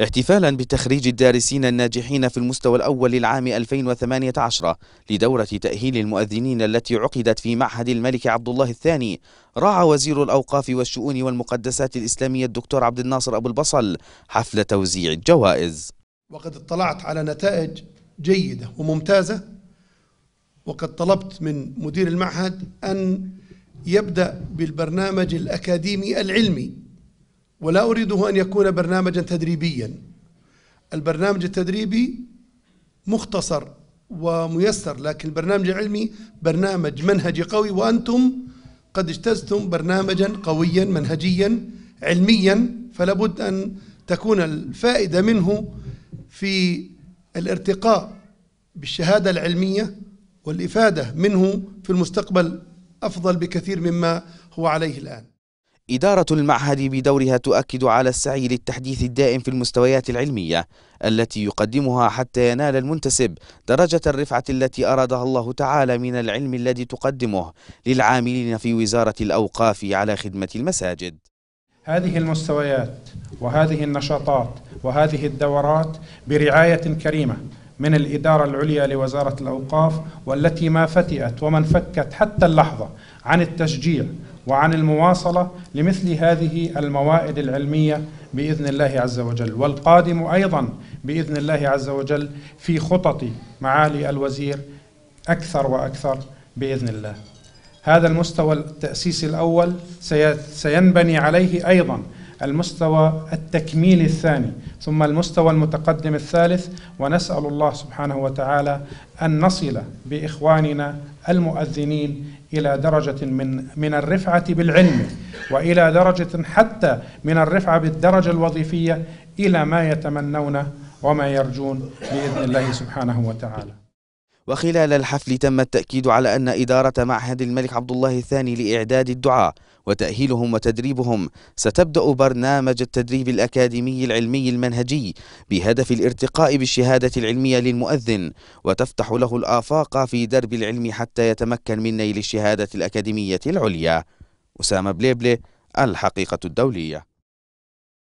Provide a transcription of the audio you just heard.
احتفالا بتخريج الدارسين الناجحين في المستوى الأول للعام 2018 لدورة تأهيل المؤذنين التي عقدت في معهد الملك عبد الله الثاني راعى وزير الأوقاف والشؤون والمقدسات الإسلامية الدكتور عبد الناصر أبو البصل حفل توزيع الجوائز وقد اطلعت على نتائج جيدة وممتازة وقد طلبت من مدير المعهد أن يبدأ بالبرنامج الأكاديمي العلمي ولا أريده أن يكون برنامجا تدريبيا البرنامج التدريبي مختصر وميسر لكن البرنامج العلمي برنامج منهجي قوي وأنتم قد اجتزتم برنامجا قويا منهجيا علميا فلا بد أن تكون الفائدة منه في الارتقاء بالشهادة العلمية والإفادة منه في المستقبل أفضل بكثير مما هو عليه الآن إدارة المعهد بدورها تؤكد على السعي للتحديث الدائم في المستويات العلمية التي يقدمها حتى ينال المنتسب درجة الرفعة التي أرادها الله تعالى من العلم الذي تقدمه للعاملين في وزارة الأوقاف على خدمة المساجد هذه المستويات وهذه النشاطات وهذه الدورات برعاية كريمة من الإدارة العليا لوزارة الأوقاف والتي ما فتئت وما انفكت حتى اللحظة عن التشجيع وعن المواصلة لمثل هذه الموائد العلمية بإذن الله عز وجل والقادم أيضا بإذن الله عز وجل في خطط معالي الوزير أكثر وأكثر بإذن الله هذا المستوى التأسيسي الأول سينبني عليه أيضا المستوى التكميلي الثاني ثم المستوى المتقدم الثالث ونسأل الله سبحانه وتعالى أن نصل بإخواننا المؤذنين إلى درجة من من الرفعة بالعلم وإلى درجة حتى من الرفعة بالدرجة الوظيفية إلى ما يتمنونه وما يرجون بإذن الله سبحانه وتعالى وخلال الحفل تم التأكيد على أن إدارة معهد الملك عبد الله الثاني لإعداد الدعاء وتأهيلهم وتدريبهم ستبدأ برنامج التدريب الأكاديمي العلمي المنهجي بهدف الارتقاء بالشهادة العلمية للمؤذن وتفتح له الآفاق في درب العلم حتى يتمكن من نيل الشهادة الأكاديمية العليا أسامة بليبلي الحقيقة الدولية